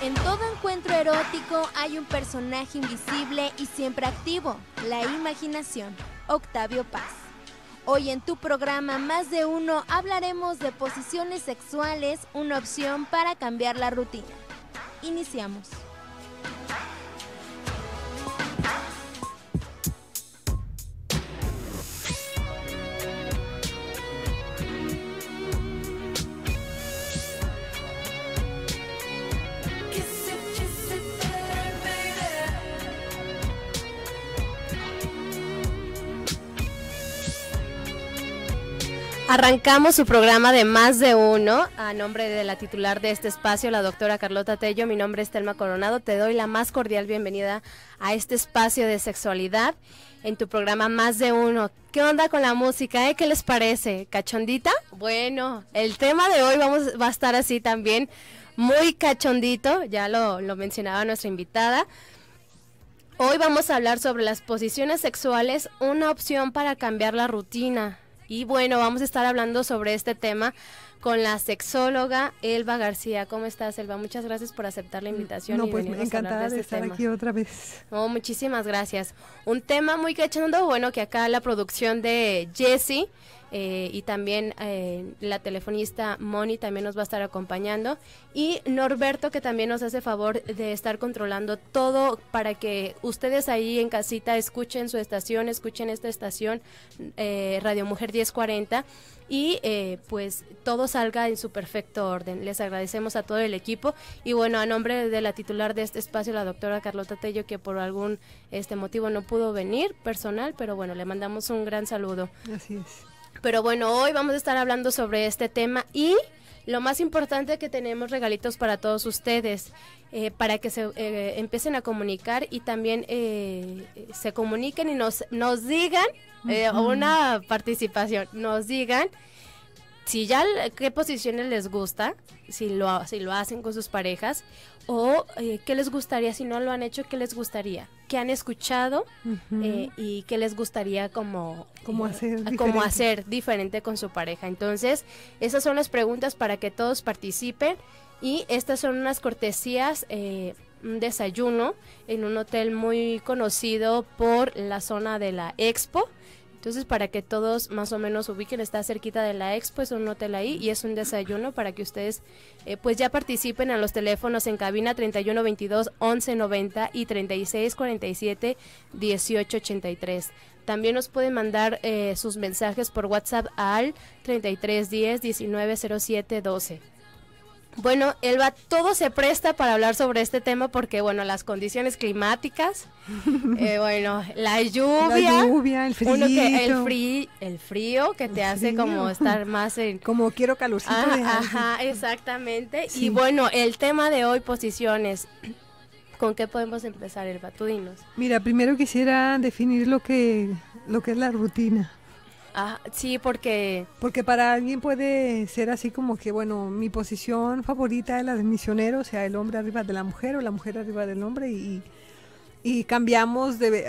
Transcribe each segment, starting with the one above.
En todo encuentro erótico hay un personaje invisible y siempre activo, la imaginación. Octavio Paz. Hoy en tu programa Más de Uno hablaremos de posiciones sexuales, una opción para cambiar la rutina. Iniciamos. Arrancamos su programa de más de uno a nombre de la titular de este espacio, la doctora Carlota Tello. Mi nombre es Telma Coronado. Te doy la más cordial bienvenida a este espacio de sexualidad en tu programa Más de Uno. ¿Qué onda con la música? Eh? ¿Qué les parece? ¿Cachondita? Bueno, el tema de hoy vamos, va a estar así también, muy cachondito, ya lo, lo mencionaba nuestra invitada. Hoy vamos a hablar sobre las posiciones sexuales, una opción para cambiar la rutina. Y bueno, vamos a estar hablando sobre este tema con la sexóloga Elba García. ¿Cómo estás, Elba? Muchas gracias por aceptar la mm, invitación. No, pues me encantada de, este estar aquí otra vez. Oh, muchísimas gracias. Un tema muy cachondo, bueno, que acá la producción de Jessie eh, y también eh, la telefonista Moni también nos va a estar acompañando y Norberto que también nos hace favor de estar controlando todo para que ustedes ahí en casita escuchen su estación, escuchen esta estación eh, Radio Mujer 1040 y pues todo salga en su perfecto orden. Les agradecemos a todo el equipo y bueno, a nombre de la titular de este espacio, la doctora Carlota Tello, que por algún este motivo no pudo venir personal, pero bueno, le mandamos un gran saludo. Así pero bueno, hoy vamos a estar hablando sobre este tema y lo más importante que tenemos regalitos para todos ustedes, eh, para que se eh, empiecen a comunicar y también eh, se comuniquen y nos, nos digan una participación, nos digan si ya qué posiciones les gusta, si lo, si lo hacen con sus parejas o qué les gustaría, si no lo han hecho, qué les gustaría que han escuchado eh, y que les gustaría eh, como, hacer, diferente. con su pareja. Entonces, esas son las preguntas para que todos participen y estas son unas cortesías. Eh, un desayuno en un hotel muy conocido por la zona de la Expo entonces, para que todos más o menos ubiquen, está cerquita de la expo, es un hotel ahí y es un desayuno para que ustedes eh, pues ya participen a los teléfonos en cabina 31 22 11 90 y 36 47 18 83. También nos pueden mandar eh, sus mensajes por WhatsApp al 33 10 19 07 12. Bueno, Elba, todo se presta para hablar sobre este tema porque, bueno, las condiciones climáticas, eh, bueno, la lluvia, el frío, el, frío que te hace como estar más en... Como quiero calorcito. Ah, ajá, exactamente. Y bueno, el tema de hoy, posiciones. ¿Con qué podemos empezar, Elba? Tú dinos. Mira, primero quisiera definir lo que, lo que es la rutina. Ah, sí, porque... Porque para alguien puede ser así como que, bueno, mi posición favorita es la de misionero o sea el hombre arriba de la mujer o la mujer arriba del hombre y, y cambiamos de,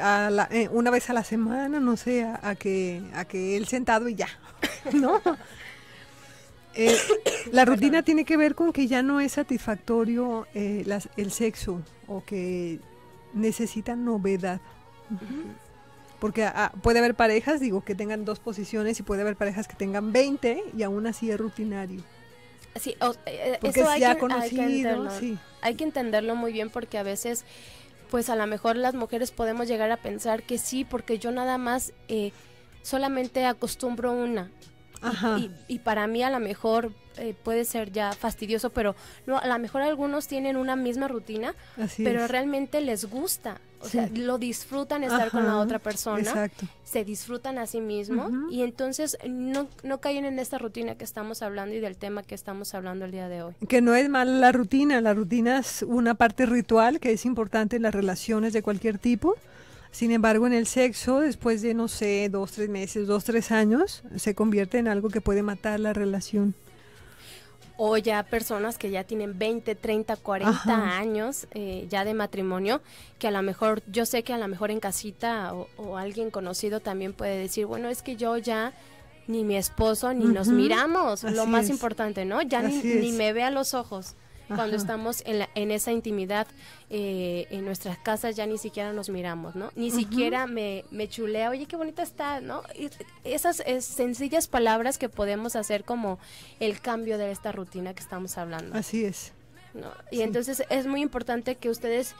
eh, una vez a la semana, no sé, a, que, a que él sentado y ya, ¿no? Eh, la rutina tiene que ver con que ya no es satisfactorio eh, el sexo o que necesitan novedad. Porque ah, puede haber parejas, digo, que tengan dos posiciones y puede haber parejas que tengan 20 y aún así es rutinario. Sí, eh, eh, porque eso conocido, hay que sí. Hay que entenderlo muy bien porque a veces, pues a lo mejor las mujeres podemos llegar a pensar que sí, porque yo nada más eh, solamente acostumbro una. Y, para mí a lo mejor puede ser ya fastidioso, pero no, a lo mejor algunos tienen una misma rutina, pero realmente les gusta. O sea, lo disfrutan estar con la otra persona, se disfrutan a sí mismos y entonces no, no caen en esta rutina que estamos hablando y del tema que estamos hablando el día de hoy. Que no es mal la rutina, la rutina es una parte ritual que es importante en las relaciones de cualquier tipo. Sin embargo, en el sexo, después de, no sé, dos, tres meses, dos, tres años, se convierte en algo que puede matar la relación o ya personas que ya tienen 20, 30, 40 años eh, ya de matrimonio, que a lo mejor, yo sé que a lo mejor en casita o, alguien conocido también puede decir, bueno, es que yo ya ni mi esposo ni nos miramos, lo más importante, ¿no? Ya ni, ni me ve a los ojos cuando estamos en, la, en esa intimidad, eh, en nuestras casas ya ni siquiera nos miramos, ¿no? Ni siquiera me, me chulea, oye, qué bonita está, ¿no? Y esas es, sencillas palabras que podemos hacer como el cambio de esta rutina que estamos hablando. Así es. ¿no? Y entonces es muy importante que ustedes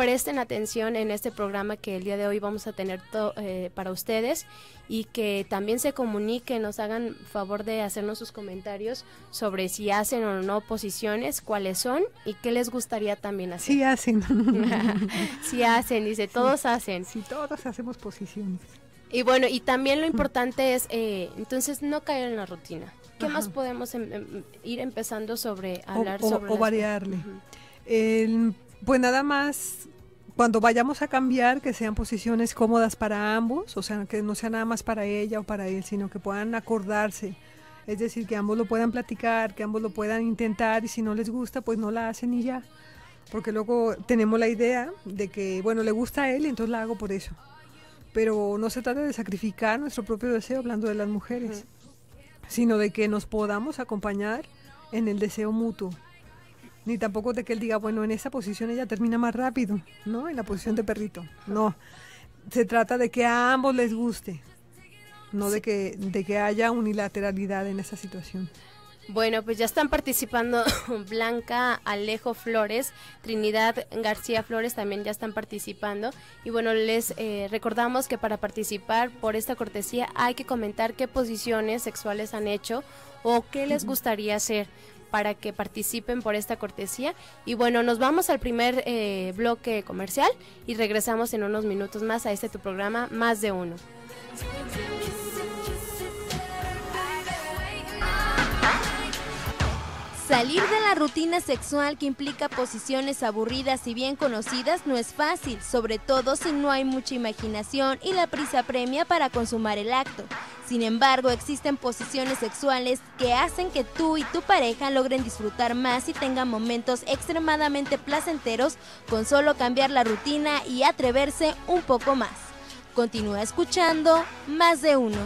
presten atención en este programa que el día de hoy vamos a tener eh, para ustedes y que también se comuniquen, nos hagan favor de hacernos sus comentarios sobre si hacen o no posiciones, cuáles son y qué les gustaría también hacer. Sí hacen. sí hacen, dice, todos hacen. Sí, todos hacemos posiciones. Y bueno, y también lo importante es, eh, entonces, no caer en la rutina. ¿Qué más podemos em, em, ir empezando sobre hablar sobre? O variarle. pues nada más cuando vayamos a cambiar, que sean posiciones cómodas para ambos, o sea, que no sea nada más para ella o para él, sino que puedan acordarse. Es decir, que ambos lo puedan platicar, que ambos lo puedan intentar y si no les gusta, pues no la hacen y ya. Porque luego tenemos la idea de que, bueno, le gusta a él y entonces la hago por eso. Pero no se trata de sacrificar nuestro propio deseo hablando de las mujeres, sino de que nos podamos acompañar en el deseo mutuo ni tampoco de que él diga, bueno, en esa posición ella termina más rápido, ¿no? En la posición de perrito. No, se trata de que a ambos les guste, no de, que, de que haya unilateralidad en esa situación. Bueno, pues ya están participando Blanca Alejo Flores, Trinidad García Flores también ya están participando. Y bueno, les eh, recordamos que para participar por esta cortesía hay que comentar qué posiciones sexuales han hecho o qué les gustaría hacer para que participen por esta cortesía. Y bueno, nos vamos al primer eh, bloque comercial y regresamos en unos minutos más a este tu programa Más de Uno. Salir de la rutina sexual que implica posiciones aburridas y bien conocidas no es fácil, sobre todo si no hay mucha imaginación y la prisa premia para consumar el acto. Sin embargo, existen posiciones sexuales que hacen que tú y tu pareja logren disfrutar más y tengan momentos extremadamente placenteros con solo cambiar la rutina y atreverse un poco más. Continúa escuchando Más de Uno.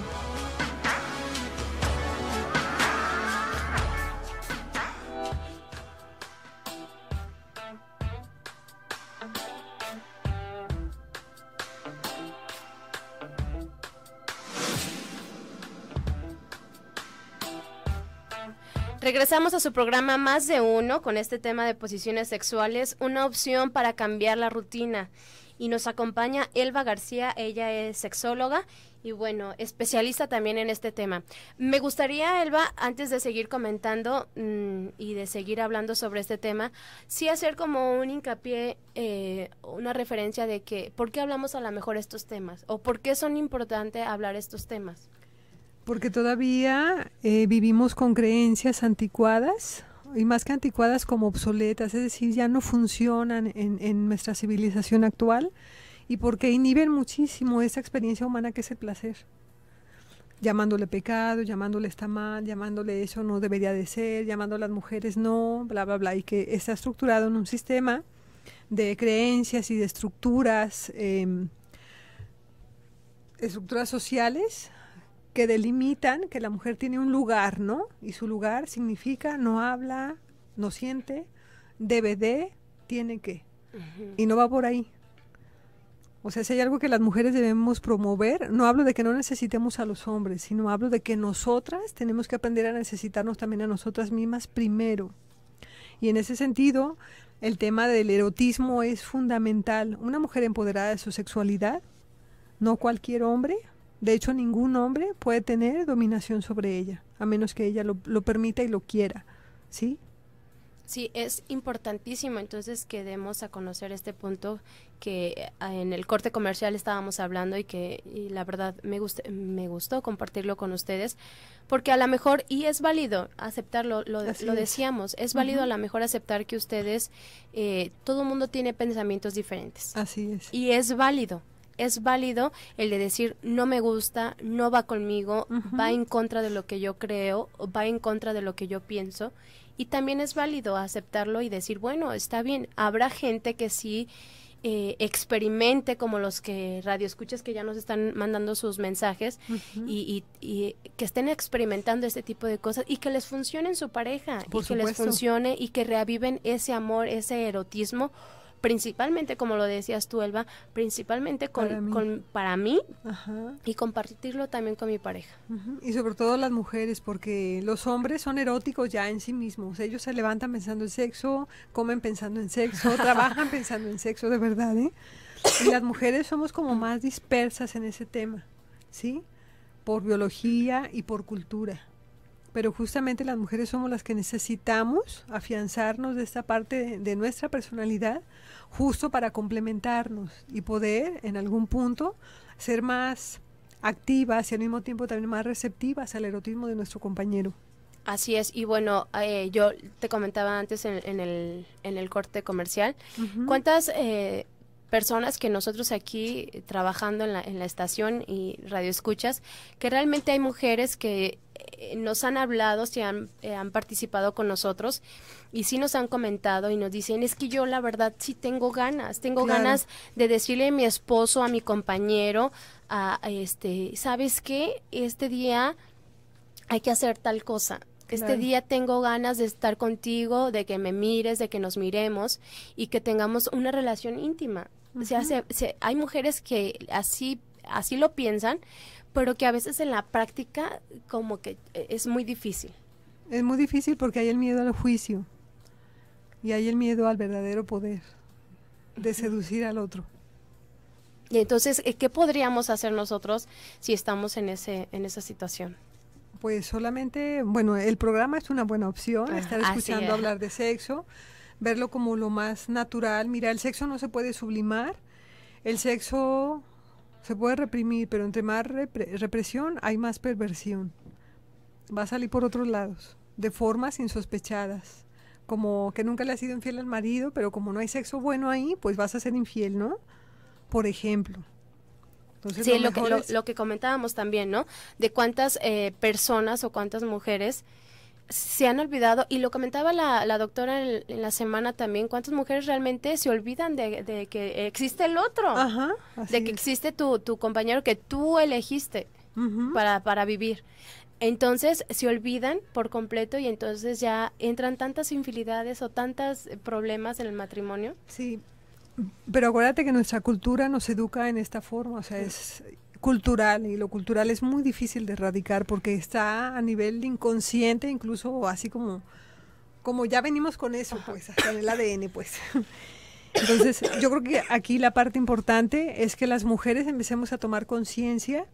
Regresamos a su programa Más de Uno con este tema de posiciones sexuales, una opción para cambiar la rutina. Y nos acompaña Elba García, ella es sexóloga y bueno, especialista también en este tema. Me gustaría, Elba, antes de seguir comentando mm, y de seguir hablando sobre este tema, sí hacer como un hincapié, eh, una referencia de que por qué hablamos a lo mejor estos temas o por qué son importantes hablar estos temas. Porque todavía eh, vivimos con creencias anticuadas y más que anticuadas como obsoletas, es decir, ya no funcionan en, nuestra civilización actual y porque inhiben muchísimo esa experiencia humana que es el placer llamándole pecado, llamándole está mal, llamándole eso no debería de ser, llamando a las mujeres no, bla, bla, bla, y que está estructurado en un sistema de creencias y de estructuras, em, estructuras sociales que delimitan que la mujer tiene un lugar, ¿no? Y su lugar significa no habla, no siente, debe de, tiene que. Y no va por ahí. O sea, si hay algo que las mujeres debemos promover, no hablo de que no necesitemos a los hombres, sino hablo de que nosotras tenemos que aprender a necesitarnos también a nosotras mismas primero. Y en ese sentido, el tema del erotismo es fundamental. Una mujer empoderada de su sexualidad, no cualquier hombre, de hecho, ningún hombre puede tener dominación sobre ella, a menos que ella lo, lo permita y lo quiera, ¿sí? Sí, es importantísimo entonces que demos a conocer este punto que eh, en el corte comercial estábamos hablando y que y la verdad me, me gustó compartirlo con ustedes porque a lo mejor, y es válido aceptarlo, lo, decíamos, es, válido a lo mejor aceptar que ustedes, todo eh, todo mundo tiene pensamientos diferentes. Así es. Y es válido, es válido el de decir no me gusta, no va conmigo, va en contra de lo que yo creo, va en contra de lo que yo pienso. Y también es válido aceptarlo y decir, bueno, está bien, habrá gente que sí eh, experimente como los que radio escuchas que ya nos están mandando sus mensajes y, que estén experimentando este tipo de cosas y que les funcione en su pareja y que les funcione y que reaviven ese amor, ese erotismo principalmente, como lo decías tú, Elba, principalmente con, para mí, y compartirlo también con mi pareja. Y sobre todo las mujeres, porque los hombres son eróticos ya en sí mismos. Ellos se levantan pensando en sexo, comen pensando en sexo, trabajan pensando en sexo, de verdad, ¿eh? Y las mujeres somos como más dispersas en ese tema, ¿sí? Por biología y por cultura pero justamente las mujeres somos las que necesitamos afianzarnos de esta parte de, nuestra personalidad justo para complementarnos y poder en algún punto ser más activas y al mismo tiempo también más receptivas al erotismo de nuestro compañero. Así es, y bueno, eh, yo te comentaba antes en, el, en el, corte comercial, ¿cuántas eh, personas que nosotros aquí trabajando en la, estación y radio escuchas que realmente hay mujeres que eh, nos han hablado, si han, eh, han participado con nosotros y sí nos han comentado y nos dicen, es que yo la verdad sí tengo ganas, tengo ganas de decirle a mi esposo, a mi compañero, a, este, ¿sabes qué? Este día hay que hacer tal cosa. Este día tengo ganas de estar contigo, de que me mires, de que nos miremos y que tengamos una relación íntima. o sea, hay mujeres que así, así lo piensan, pero que a veces en la práctica como que eh, es muy difícil. Es muy difícil porque hay el miedo al juicio y hay el miedo al verdadero poder de seducir al otro. Y entonces, eh, ¿qué podríamos hacer nosotros si estamos en, ese, en esa situación? Pues solamente, bueno, el programa es una buena opción, ah, estar escuchando hablar de sexo, verlo como lo más natural. Mira, el sexo no se puede sublimar, el sexo se puede reprimir, pero entre más represión hay más perversión. Va a salir por otros lados, de formas insospechadas. Como que nunca le ha sido infiel al marido, pero como no hay sexo bueno ahí, pues vas a ser infiel, ¿no? Por ejemplo. Entonces, sí, lo, que, que, comentábamos también, ¿no? De cuántas eh, personas o cuántas mujeres se han olvidado, y lo comentaba la, doctora en, la semana también, cuántas mujeres realmente se olvidan de, que existe el otro, de que existe tu, tu, compañero que tú elegiste para, para vivir. Entonces se olvidan por completo y entonces ya entran tantas infidelidades o tantos eh, problemas en el matrimonio. Sí, pero acuérdate que nuestra cultura nos educa en esta forma, o sea, es cultural y lo cultural es muy difícil de erradicar porque está a nivel inconsciente, incluso así como, como ya venimos con eso, pues, hasta en el ADN, pues. Entonces, yo creo que aquí la parte importante es que las mujeres empecemos a tomar conciencia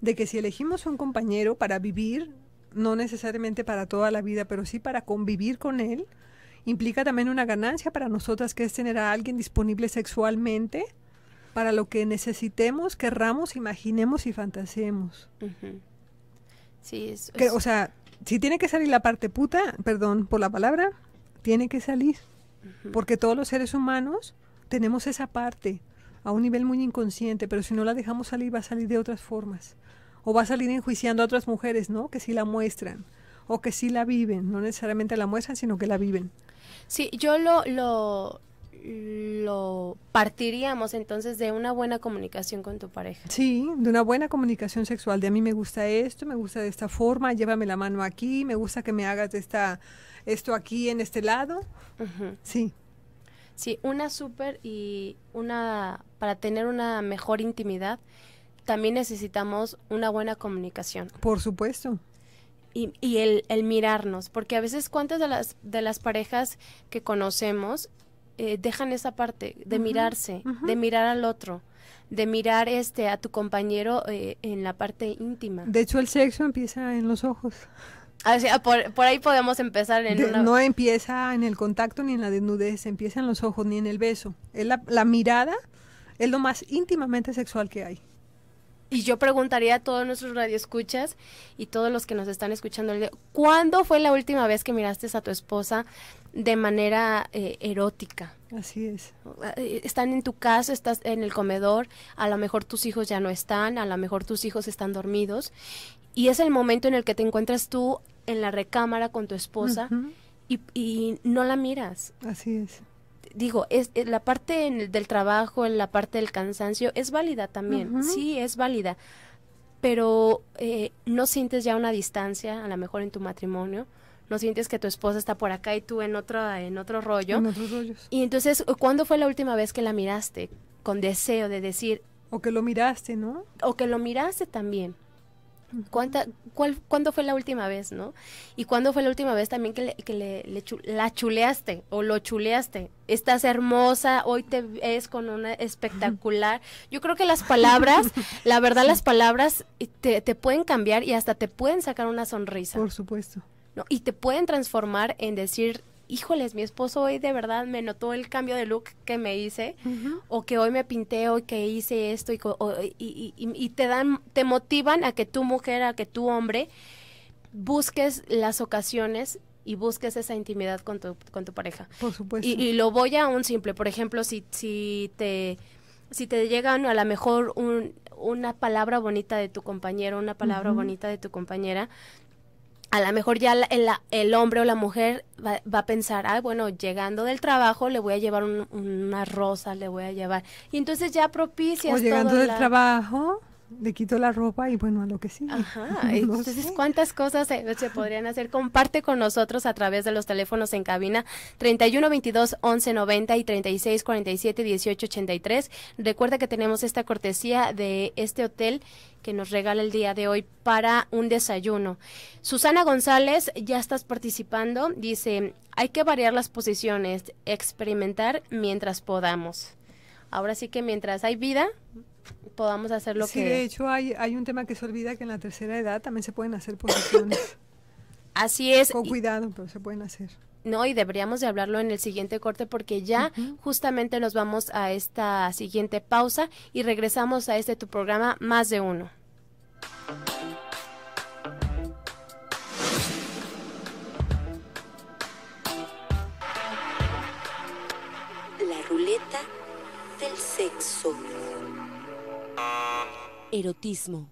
de que si elegimos un compañero para vivir, no necesariamente para toda la vida, pero sí para convivir con él, implica también una ganancia para nosotras, que es tener a alguien disponible sexualmente para lo que necesitemos, querramos, imaginemos y fantaseemos. Sí, es, O sea, si tiene que salir la parte puta, perdón por la palabra, tiene que salir. Porque todos los seres humanos tenemos esa parte a un nivel muy inconsciente, pero si no la dejamos salir va a salir de otras formas. O va a salir enjuiciando a otras mujeres, ¿no? Que sí la muestran. O que sí la viven. No necesariamente la muestran, sino que la viven. Sí, yo lo, lo partiríamos entonces de una buena comunicación con tu pareja. Sí, de una buena comunicación sexual, de a mí me gusta esto, me gusta de esta forma, llévame la mano aquí, me gusta que me hagas esta, esto aquí en este lado. Sí. Sí, una súper y una, para tener una mejor intimidad, también necesitamos una buena comunicación. Por supuesto. Y, el, el mirarnos, porque a veces cuántas de las, de las parejas que conocemos eh, dejan esa parte de mirarse, de mirar al otro, de mirar este a tu compañero eh, en la parte íntima. De hecho, el sexo empieza en los ojos. Ah, ah, por, ahí podemos empezar en No empieza en el contacto ni en la desnudez, empieza en los ojos ni en el beso. Es la, la mirada es lo más íntimamente sexual que hay. Y yo preguntaría a todos nuestros radioescuchas y todos los que nos están escuchando, ¿cuándo fue la última vez que miraste a tu esposa de manera eh, erótica. Así es. Eh, están en tu casa, estás en el comedor, a lo mejor tus hijos ya no están, a lo mejor tus hijos están dormidos y es el momento en el que te encuentras tú en la recámara con tu esposa y, y, no la miras. Así es. Digo, es, eh, la parte del trabajo, la parte del cansancio, es válida también, sí, es válida, pero no sientes ya una distancia, a lo mejor en tu matrimonio, no sientes que tu esposa está por acá y tú en otro, en otro rollo. En otros rollos. Y entonces, ¿cuándo fue la última vez que la miraste con deseo de decir... O que lo miraste, ¿no? O que lo miraste también. ¿Cuánta, cuál, ¿Cuándo fue la última vez, no? Y cuándo fue la última vez también que, la chuleaste o lo chuleaste. Estás hermosa, hoy te ves con una espectacular. Yo creo que las palabras, la verdad, las palabras te pueden cambiar y hasta te pueden sacar una sonrisa. Por supuesto. Y te pueden transformar en decir, híjoles, mi esposo hoy de verdad me notó el cambio de look que me hice, o que hoy me pinté, o que hice esto, y, te dan, te motivan a que tu mujer, a que tu hombre, busques las ocasiones y busques esa intimidad con tu, con tu pareja. Por supuesto. Y, lo voy a un simple, por ejemplo, si, si te si te llegan a lo mejor una palabra bonita de tu compañero, una palabra bonita de tu compañera, a lo mejor ya el, el, hombre o la mujer va, a pensar, ah, bueno, llegando del trabajo le voy a llevar una unas rosas, le voy a llevar. Y entonces ya propicia... O llegando del trabajo, le quito la ropa y bueno, a lo que sí. Ajá, entonces cuántas cosas se, se, podrían hacer. Comparte con nosotros a través de los teléfonos en cabina 31 22 11 90 y 36 47 18 83. Recuerda que tenemos esta cortesía de este hotel que nos regala el día de hoy para un desayuno. Susana González, ya estás participando, dice, hay que variar las posiciones, experimentar mientras podamos. Ahora sí que mientras hay vida, podamos hacer lo que... Sí, de hecho hay, hay un tema que se olvida que en la tercera edad también se pueden hacer posiciones. Así es. Con cuidado, pero se pueden hacer. No, y deberíamos de hablarlo en el siguiente corte porque ya justamente nos vamos a esta siguiente pausa y regresamos a este tu programa Más de Uno. Erotismo.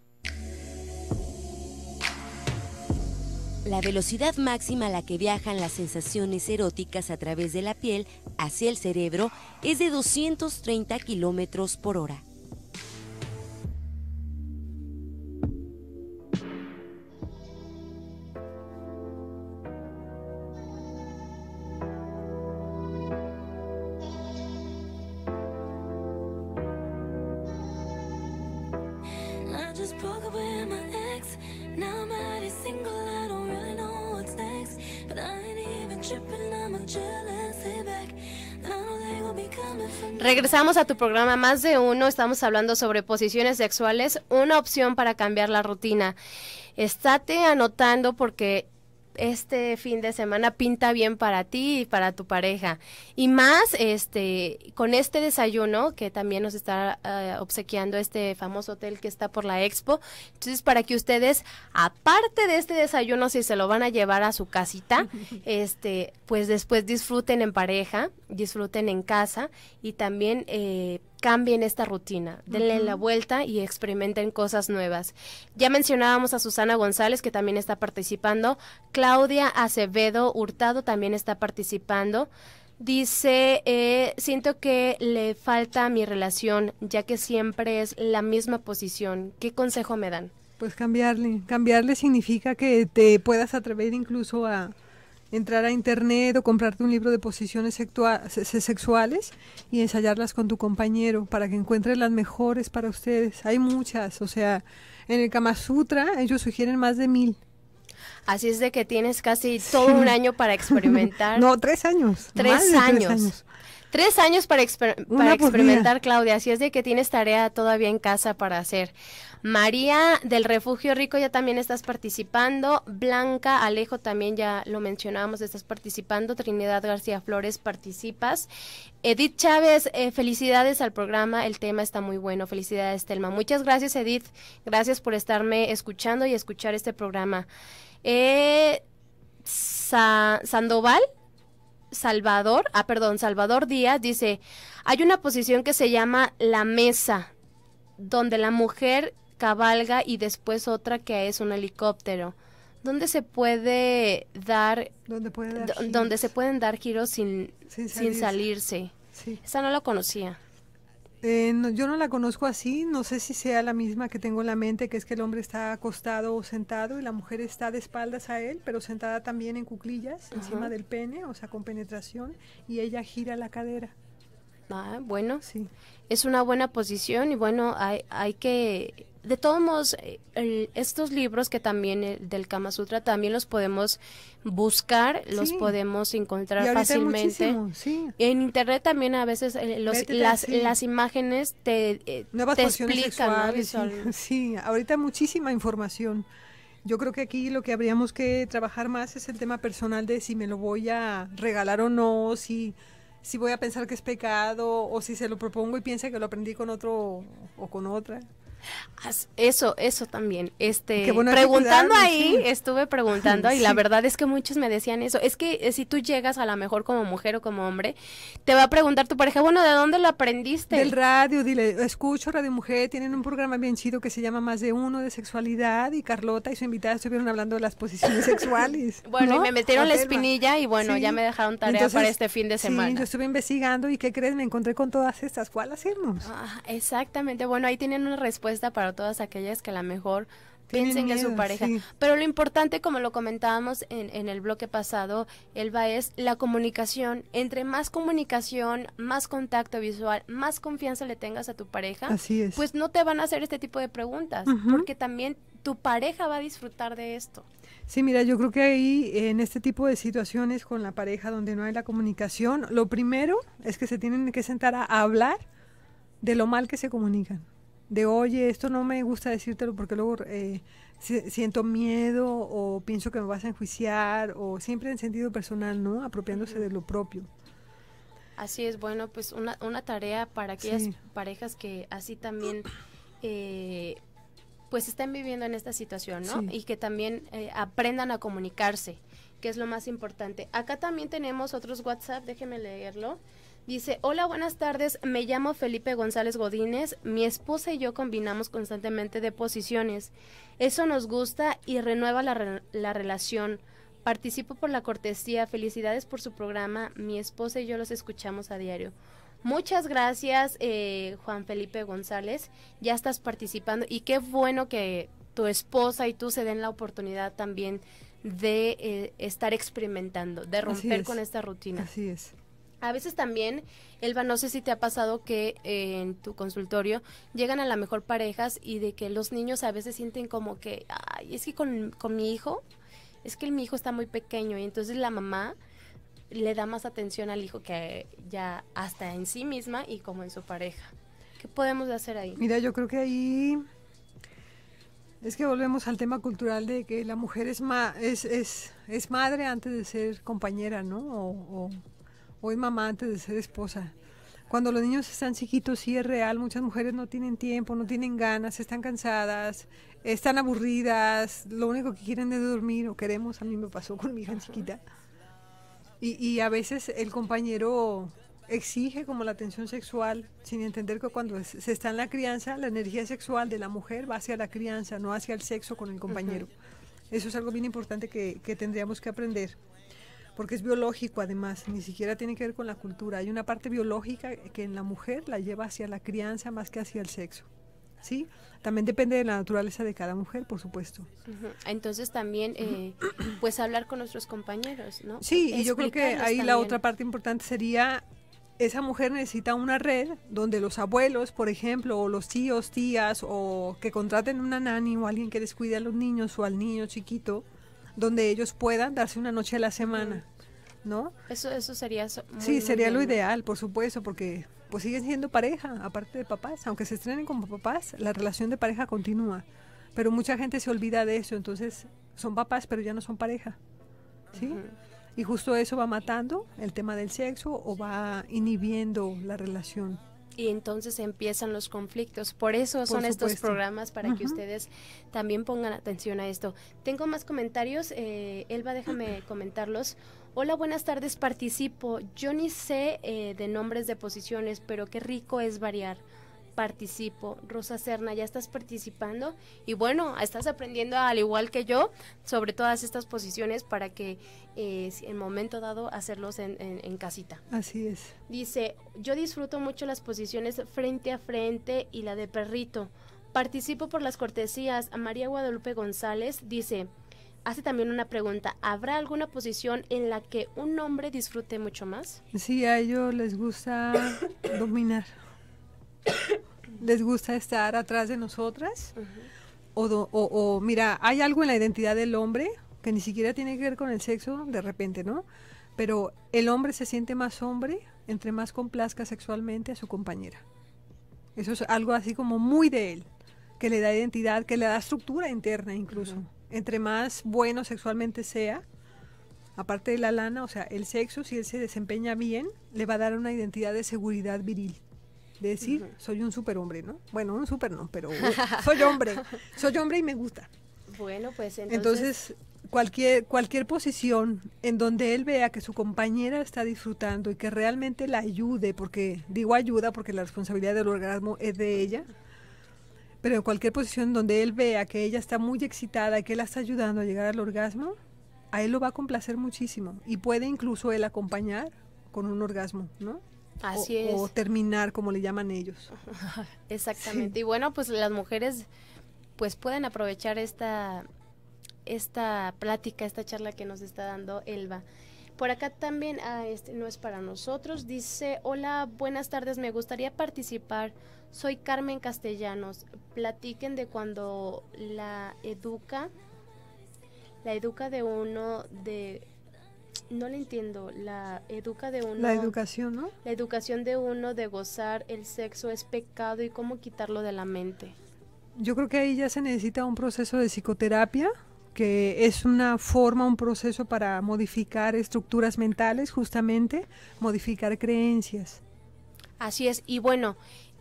La velocidad máxima a la que viajan las sensaciones eróticas a través de la piel hacia el cerebro es de 230 kilómetros por hora. Regresamos a tu programa Más de Uno. Estamos hablando sobre posiciones sexuales, una opción para cambiar la rutina. Estate anotando porque este fin de semana pinta bien para ti y para tu pareja. Y más este con este desayuno que también nos está eh, obsequiando este famoso hotel que está por la expo. Entonces, para que ustedes, aparte de este desayuno, si se lo van a llevar a su casita, este, pues después disfruten en pareja disfruten en casa y también eh, cambien esta rutina, denle la vuelta y experimenten cosas nuevas. Ya mencionábamos a Susana González que también está participando, Claudia Acevedo Hurtado también está participando. Dice, eh, siento que le falta mi relación, ya que siempre es la misma posición. ¿Qué consejo me dan? Pues cambiarle. Cambiarle significa que te puedas atrever incluso a, entrar a internet o comprarte un libro de posiciones sexuales y ensayarlas con tu compañero para que encuentres las mejores para ustedes. Hay muchas, o sea, en el Kama Sutra ellos sugieren más de mil. Así es de que tienes casi todo un año para experimentar. no, Tres, años. tres años. Tres años para, experimentar, Claudia. Así es de que tienes tarea todavía en casa para hacer. María del Refugio Rico ya también estás participando. Blanca Alejo también ya lo mencionábamos, estás participando. Trinidad García Flores participas. Edith Chávez, eh, felicidades al programa. El tema está muy bueno. Felicidades, Telma. Muchas gracias, Edith. Gracias por estarme escuchando y escuchar este programa. Eh, Sandoval Salvador, ah, perdón, Salvador Díaz dice, hay una posición que se llama la mesa, donde la mujer cabalga y después otra que es un helicóptero. donde se puede dar, donde se pueden dar giros sin, sin, salirse. Esa no la conocía. Eh, yo no la conozco así, no sé si sea la misma que tengo en la mente, que es que el hombre está acostado o sentado y la mujer está de espaldas a él, pero sentada también en cuclillas, encima del pene, o sea, con penetración, y ella gira la cadera. Ah, bueno, sí. Es una buena posición y bueno, hay, hay que de todos modos, eh, estos libros que también eh, del Kama Sutra también los podemos buscar, los podemos encontrar fácilmente. Sí. En internet también a veces eh, las, imágenes te, eh, te explican. sí, ahorita muchísima información. Yo creo que aquí lo que habríamos que trabajar más es el tema personal de si me lo voy a regalar o no, si si voy a pensar que es pecado o si se lo propongo y piensa que lo aprendí con otro o con otra. Eso, eso también. Este, preguntando ahí, estuve preguntando y la verdad es que muchos me decían eso. Es que eh, si tú llegas a la mejor como mujer o como hombre, te va a preguntar tu pareja, bueno, ¿de dónde lo aprendiste? Del radio, dile, escucho Radio Mujer, tienen un programa bien chido que se llama Más de Uno de Sexualidad y Carlota y su invitada estuvieron hablando de las posiciones sexuales. bueno, y me metieron la espinilla y bueno, ya me dejaron tarea para este fin de semana. Sí, yo estuve investigando y ¿qué crees? Me encontré con todas estas. ¿Cuál hacemos? Ah, exactamente. Bueno, ahí tienen una respuesta para todas aquellas que a lo mejor piensen en su pareja. Pero lo importante, como lo comentábamos en, el bloque pasado, Elba, es la comunicación. Entre más comunicación, más contacto visual, más confianza le tengas a tu pareja, pues no te van a hacer este tipo de preguntas, porque también tu pareja va a disfrutar de esto. Sí, mira, yo creo que ahí, en este tipo de situaciones con la pareja donde no hay la comunicación, lo primero es que se tienen que sentar a hablar de lo mal que se comunican de oye, esto no me gusta decírtelo porque luego eh, siento miedo o pienso que me vas a enjuiciar o siempre en sentido personal, ¿no? Apropiándose de lo propio. Así es, bueno, pues una, una tarea para aquellas parejas que así también eh, pues estén viviendo en esta situación, ¿no? Y que también eh, aprendan a comunicarse, que es lo más importante. Acá también tenemos otros WhatsApp, déjeme leerlo. Dice, hola, buenas tardes, me llamo Felipe González Godínez, mi esposa y yo combinamos constantemente de posiciones. Eso nos gusta y renueva la, la relación. Participo por la cortesía, felicidades por su programa, mi esposa y yo los escuchamos a diario. Muchas gracias, eh, Juan Felipe González, ya estás participando y qué bueno que tu esposa y tú se den la oportunidad también de eh, estar experimentando, de romper con esta rutina. Así es. A veces también, Elba, no sé si te ha pasado que eh, en tu consultorio llegan a la mejor parejas y de que los niños a veces sienten como que, ay, es que con, mi hijo, es que mi hijo está muy pequeño y entonces la mamá le da más atención al hijo que ya hasta en sí misma y como en su pareja. ¿Qué podemos hacer ahí? Mira, yo creo que ahí es que volvemos al tema cultural de que la mujer es, es, es, madre antes de ser compañera, ¿no? o es mamá antes de ser esposa. Cuando los niños están chiquitos, sí es real, muchas mujeres no tienen tiempo, no tienen ganas, están cansadas, están aburridas, lo único que quieren es dormir o queremos, a mí me pasó con mi hija chiquita. Y, a veces el compañero exige como la atención sexual, sin entender que cuando se está en la crianza, la energía sexual de la mujer va hacia la crianza, no hacia el sexo con el compañero. Eso es algo bien importante que tendríamos que aprender porque es biológico además, ni siquiera tiene que ver con la cultura. Hay una parte biológica que en la mujer la lleva hacia la crianza más que hacia el sexo. ¿Sí? También depende de la naturaleza de cada mujer, por supuesto. Entonces también, eh, pues hablar con nuestros compañeros, ¿no? Sí, y yo creo que ahí la otra parte importante sería, esa mujer necesita una red donde los abuelos, por ejemplo, o los tíos, tías, o que contraten una nani o alguien que descuide a los niños o al niño chiquito, donde ellos puedan darse una noche a la semana, ¿no? Eso, eso sería... Muy, sí, sería lo ideal, por supuesto, porque pues siguen siendo pareja, aparte de papás, aunque se estrenen como papás, la relación de pareja continúa, pero mucha gente se olvida de eso, entonces son papás, pero ya no son pareja, ¿sí? Y justo eso va matando el tema del sexo o va inhibiendo la relación y entonces empiezan los conflictos. Por eso son estos programas para que ustedes también pongan atención a esto. Tengo más comentarios. Eh, Elba, déjame comentarlos. Hola, buenas tardes, participo. Yo ni sé eh, de nombres de posiciones, pero qué rico es variar participo. Rosa Cerna, ya estás participando y bueno, estás aprendiendo al igual que yo sobre todas estas posiciones para que eh, en momento dado hacerlos en, casita. Así es. Dice, yo disfruto mucho las posiciones frente a frente y la de perrito. Participo por las cortesías. a María Guadalupe González dice, hace también una pregunta. ¿Habrá alguna posición en la que un hombre disfrute mucho más? Sí, a ellos les gusta dominar les gusta estar atrás de nosotras. o, mira, hay algo en la identidad del hombre que ni siquiera tiene que ver con el sexo, de repente, ¿no? Pero el hombre se siente más hombre entre más complazca sexualmente a su compañera. Eso es algo así como muy de él, que le da identidad, que le da estructura interna incluso. Entre más bueno sexualmente sea, aparte de la lana, o sea, el sexo, si él se desempeña bien, le va a dar una identidad de seguridad viril decir, soy un superhombre, ¿no? Bueno, un super no, pero soy hombre, soy hombre y me gusta. Bueno, pues entonces... entonces cualquier, cualquier posición en donde él vea que su compañera está disfrutando y que realmente la ayude, porque digo ayuda porque la responsabilidad del orgasmo es de ella, pero en cualquier posición donde él vea que ella está muy excitada y que la está ayudando a llegar al orgasmo, a él lo va a complacer muchísimo y puede incluso él acompañar con un orgasmo, ¿no? Así o, es. o terminar, como le llaman ellos. Exactamente. Y bueno, pues las mujeres pues pueden aprovechar esta, esta plática, esta charla que nos está dando Elba. Por acá también, ah, este no es para nosotros, dice, hola, buenas tardes, me gustaría participar. Soy Carmen Castellanos. Platiquen de cuando la educa, la educa de uno de no le entiendo, la educa de uno. La educación, ¿no? La educación de uno de gozar el sexo es pecado y cómo quitarlo de la mente. Yo creo que ahí ya se necesita un proceso de psicoterapia, que es una forma, un proceso para modificar estructuras mentales, justamente, modificar creencias. Así es, y bueno,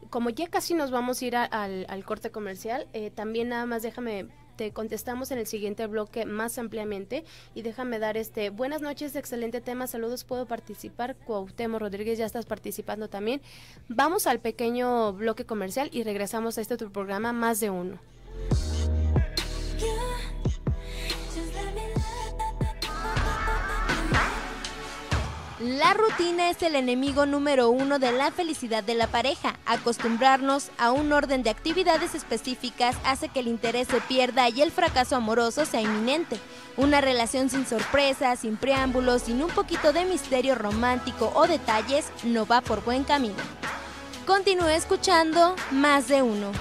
como ya casi nos vamos a ir al, corte comercial, eh, también nada más déjame te contestamos en el siguiente bloque más ampliamente. Y déjame dar este, buenas noches, excelente tema, saludos, puedo participar. Cuauhtémoc Rodríguez, ya estás participando también. Vamos al pequeño bloque comercial y regresamos a este otro programa más de uno. La rutina es el enemigo número uno de la felicidad de la pareja. Acostumbrarnos a un orden de actividades específicas hace que el interés se pierda y el fracaso amoroso sea inminente. Una relación sin sorpresas, sin preámbulos, sin un poquito de misterio romántico o detalles no va por buen camino. Continúe escuchando Más de Uno.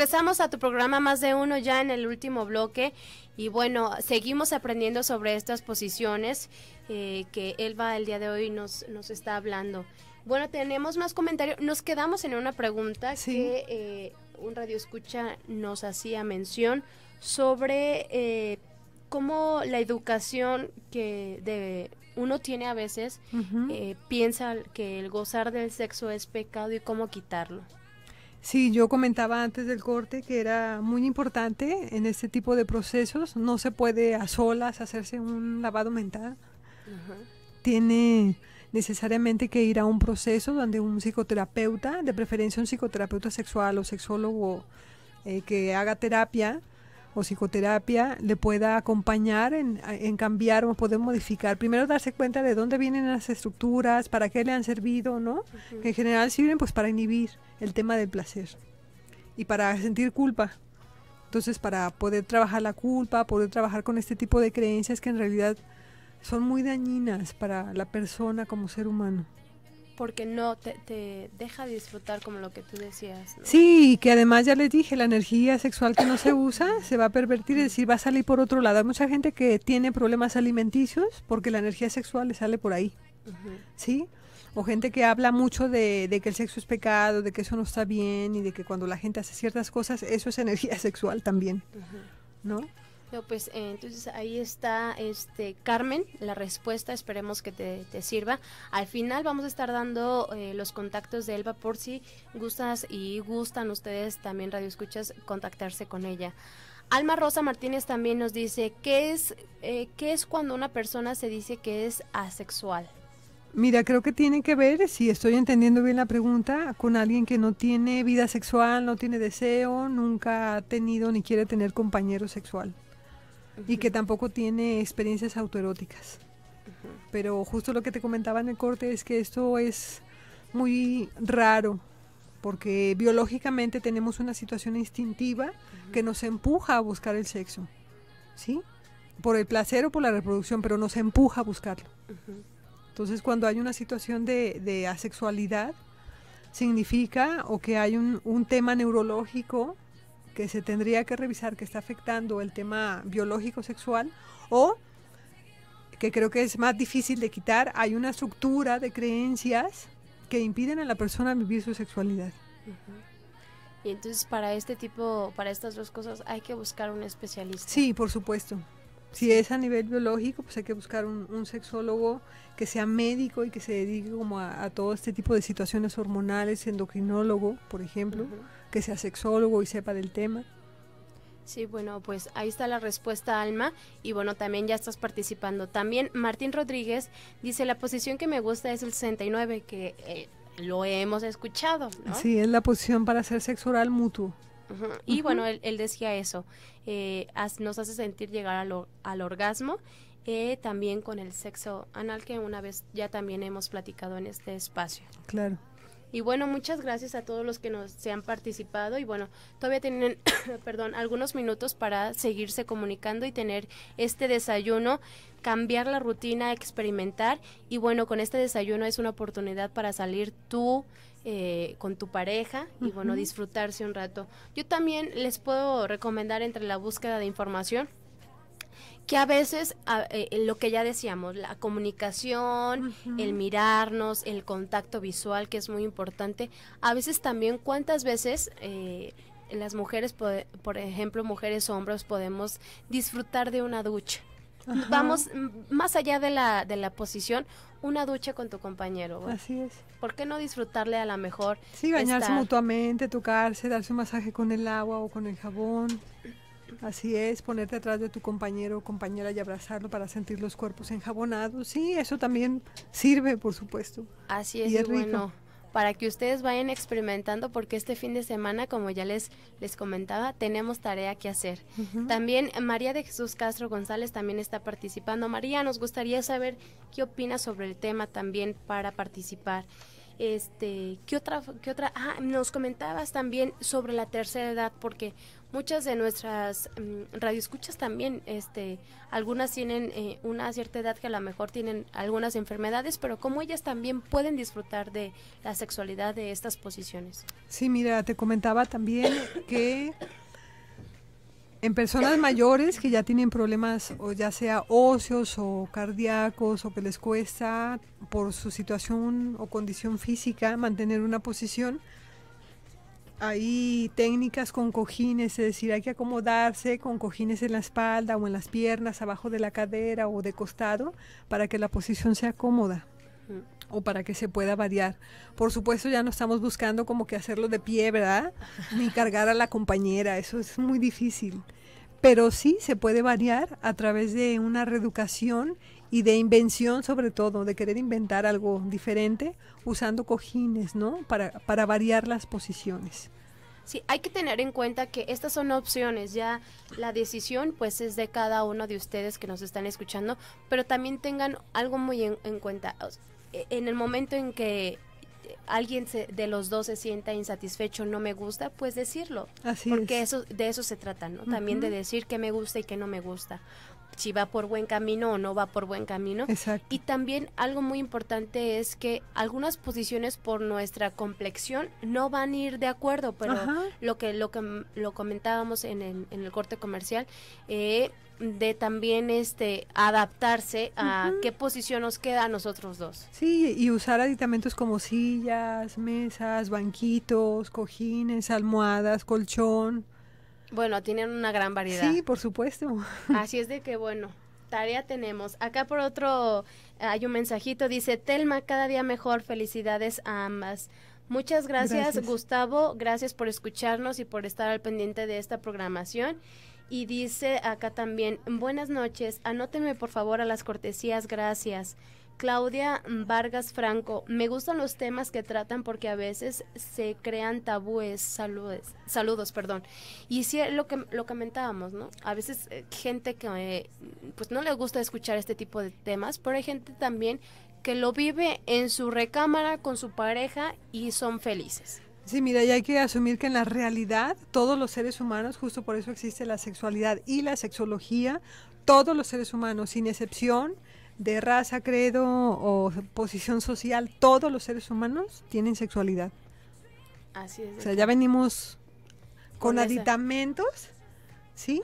regresamos a tu programa más de uno ya en el último bloque y bueno, seguimos aprendiendo sobre estas posiciones eh, que Elba el día de hoy nos, nos está hablando. Bueno, tenemos más comentarios. Nos quedamos en una pregunta que eh, un radio escucha nos hacía mención sobre eh, cómo la educación que de uno tiene a veces eh, piensa que el gozar del sexo es pecado y cómo quitarlo. Sí, yo comentaba antes del corte que era muy importante en este tipo de procesos. No se puede a solas hacerse un lavado mental. Tiene necesariamente que ir a un proceso donde un psicoterapeuta, de preferencia un psicoterapeuta sexual o sexólogo eh, que haga terapia, o psicoterapia le pueda acompañar en, cambiar o poder modificar. Primero darse cuenta de dónde vienen las estructuras, para qué le han servido, ¿no? Que en general sirven pues para inhibir el tema del placer y para sentir culpa. Entonces para poder trabajar la culpa, poder trabajar con este tipo de creencias que en realidad son muy dañinas para la persona como ser humano porque no te, deja disfrutar como lo que tú decías. ¿no? Sí, que además ya les dije, la energía sexual que no se usa se va a pervertir, es decir, va a salir por otro lado. Hay mucha gente que tiene problemas alimenticios porque la energía sexual le sale por ahí. ¿Sí? o gente que habla mucho de, que el sexo es pecado, de que eso no está bien y de que cuando la gente hace ciertas cosas, eso es energía sexual también, ¿no? pues eh, entonces ahí está este Carmen, la respuesta, esperemos que te, te sirva. Al final vamos a estar dando eh, los contactos de Elba por si gustas y gustan ustedes también Radio Escuchas contactarse con ella. Alma Rosa Martínez también nos dice, ¿qué es, eh, ¿qué es cuando una persona se dice que es asexual? Mira, creo que tiene que ver, si estoy entendiendo bien la pregunta, con alguien que no tiene vida sexual, no tiene deseo, nunca ha tenido ni quiere tener compañero sexual y que tampoco tiene experiencias autoeróticas. Pero justo lo que te comentaba en el corte es que esto es muy raro, porque biológicamente tenemos una situación instintiva que nos empuja a buscar el sexo, ¿sí? Por el placer o por la reproducción, pero nos empuja a buscarlo. Entonces, cuando hay una situación de, asexualidad, significa o que hay un tema neurológico que se tendría que revisar que está afectando el tema biológico sexual o que creo que es más difícil de quitar, hay una estructura de creencias que impiden a la persona vivir su sexualidad. Y entonces para este tipo, para estas dos cosas hay que buscar un especialista. Sí, por supuesto. Si es a nivel biológico, pues hay que buscar un, sexólogo que sea médico y que se dedique como a, todo este tipo de situaciones hormonales, endocrinólogo, por ejemplo que sea sexólogo y sepa del tema? Sí, bueno, pues ahí está la respuesta, Alma. Y bueno, también ya estás participando. También Martín Rodríguez dice, la posición que me gusta es el 69, que eh, lo hemos escuchado. ¿no? Sí, es la posición para hacer sexo oral mutuo. Y bueno, él, decía eso, eh, nos hace sentir llegar al, orgasmo, eh, también con el sexo anal que una vez ya también hemos platicado en este espacio. Claro. Y bueno, muchas gracias a todos los que nos se han participado y bueno, todavía tienen, perdón, algunos minutos para seguirse comunicando y tener este desayuno, cambiar la rutina, experimentar y bueno, con este desayuno es una oportunidad para salir tú eh, con tu pareja y bueno, disfrutarse un rato. Yo también les puedo recomendar entre la búsqueda de información que a veces eh, eh, lo que ya decíamos, la comunicación, el mirarnos, el contacto visual, que es muy importante, a veces también cuántas veces... Eh, las mujeres, por ejemplo, mujeres hombres, podemos disfrutar de una ducha. Vamos más allá de la, de la posición, una ducha con tu compañero. Así es. ¿Por qué no disfrutarle a la mejor? Sí, bañarse mutuamente, tocarse, darse un masaje con el agua o con el jabón. Así es, ponerte atrás de tu compañero o compañera y abrazarlo para sentir los cuerpos enjabonados. Sí, eso también sirve, por supuesto. Así es, y bueno para que ustedes vayan experimentando porque este fin de semana, como ya les, les comentaba, tenemos tarea que hacer. También María de Jesús Castro González también está participando. María, nos gustaría saber qué opinas sobre el tema también para participar. Este, ¿qué otra, qué otra? Ah, nos comentabas también sobre la tercera edad, porque muchas de nuestras mm, radioescuchas también, este, algunas tienen eh, una cierta edad que a lo mejor tienen algunas enfermedades, pero cómo ellas también pueden disfrutar de la sexualidad de estas posiciones. Sí, mira, te comentaba también que en personas mayores que ya tienen problemas o ya sea óseos o cardíacos o que les cuesta por su situación o condición física mantener una posición, hay técnicas con cojines, es decir, hay que acomodarse con cojines en la espalda o en las piernas, abajo de la cadera o de costado, para que la posición sea cómoda mm. o para que se pueda variar. Por supuesto, ya no estamos buscando como que hacerlo de pie, ¿verdad? Ni cargar a la compañera, eso es muy difícil. Pero sí se puede variar a través de una reeducación y de invención sobre todo, de querer inventar algo diferente usando cojines, ¿no? Para, para variar las posiciones. Sí, hay que tener en cuenta que estas son opciones, ya la decisión pues es de cada uno de ustedes que nos están escuchando, pero también tengan algo muy en, cuenta. E, en el momento en que eh, alguien de los dos se sienta insatisfecho, no me gusta, pues decirlo. Así porque eso, de eso se trata, ¿no? También de decir qué me gusta y qué no me gusta si va por buen camino o no va por buen camino. Exacto. Y también algo muy importante es que algunas posiciones por nuestra complexión no van a ir de acuerdo, pero lo que, lo que lo comentábamos en el, corte comercial, eh, de también este adaptarse a qué posición nos queda a nosotros dos. Sí, y usar aditamentos como sillas, mesas, banquitos, cojines, almohadas, colchón. Bueno, tienen una gran variedad. Sí, por supuesto. Así es de que, bueno, tarea tenemos. Acá por otro hay un mensajito, dice, Telma, cada día mejor, felicidades a ambas. Muchas gracias, Gustavo, gracias por escucharnos y por estar al pendiente de esta programación. Y dice acá también, buenas noches, anóteme por favor a las cortesías, gracias. Claudia Vargas Franco, me gustan los temas que tratan porque a veces se crean tabúes, saludos, saludos, perdón. Y sí, lo que lo comentábamos, ¿no? A veces eh, gente que eh, pues no le gusta escuchar este tipo de temas, pero hay gente también que lo vive en su recámara con su pareja y son felices. Sí, mira, y hay que asumir que en la realidad todos los seres humanos, justo por eso existe la sexualidad y la sexología, todos los seres humanos, sin excepción, de raza, credo o posición social, todos los seres humanos tienen sexualidad. Así es. O sea, ya venimos con, aditamentos, ¿sí?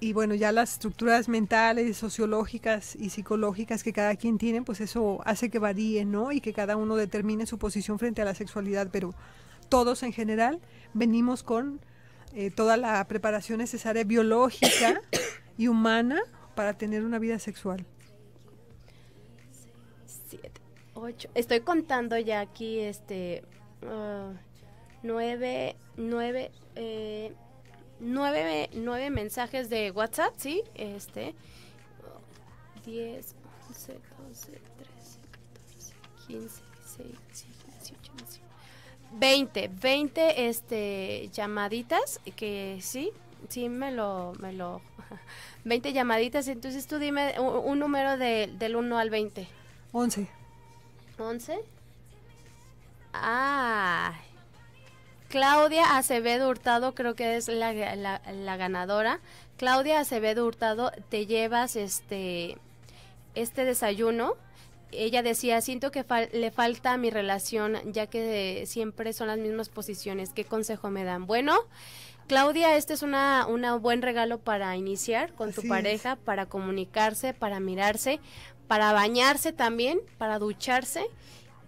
Y bueno, ya las estructuras mentales, sociológicas y psicológicas que cada quien tiene, pues eso hace que varíe, ¿no? Y que cada uno determine su posición frente a la sexualidad, pero todos en general venimos con eh, toda la preparación necesaria biológica y humana para tener una vida sexual. Estoy contando ya aquí, este, ah, nueve, eh, nueve, nueve mensajes de WhatsApp, ¿sí? Este, diez, once, doce, trece, catorce, quince, 20, 20 este, llamaditas que sí, sí me lo, me lo, 20 llamaditas, entonces tú dime un, número del 1 al 20. 11. 11. Ah, Claudia Acevedo Hurtado creo que es la, ganadora. Claudia Acevedo Hurtado, te llevas este, este desayuno. Ella decía, siento que le falta mi relación, ya que siempre son las mismas posiciones. ¿Qué consejo me dan? Bueno, Claudia, este es un buen regalo para iniciar con tu pareja, para comunicarse, para mirarse, para bañarse también, para ducharse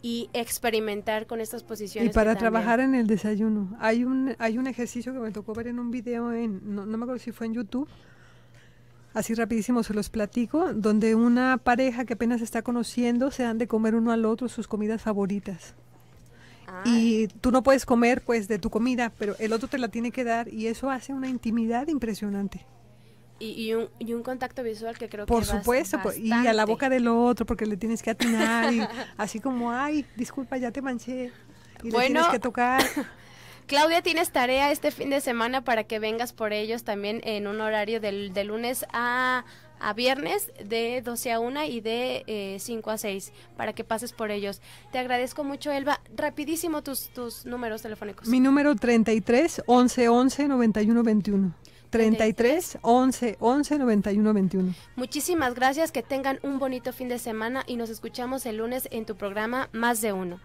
y experimentar con estas posiciones. Y para trabajar en el desayuno. Hay un, hay un ejercicio que me tocó ver en un video, en, no, me acuerdo si fue en YouTube, así rapidísimo se los platico, donde una pareja que apenas está conociendo se dan de comer uno al otro sus comidas favoritas. Y tú no puedes comer pues de tu comida, pero el otro te la tiene que dar y eso hace una intimidad impresionante. Y, un, contacto visual que creo por supuesto pues, y a la boca del otro porque le tienes que atinar y así como ay disculpa ya te manché y bueno, le tienes que tocar Claudia, tienes tarea este fin de semana para que vengas por ellos también en un horario del, de lunes a, viernes de 12 a 1 y de 5 eh, a 6 para que pases por ellos. Te agradezco mucho, Elba. Rapidísimo tus, tus números telefónicos. Mi número 33 11 11 91 21. 33 11 11 91 21. Muchísimas gracias, que tengan un bonito fin de semana y nos escuchamos el lunes en tu programa Más de Uno.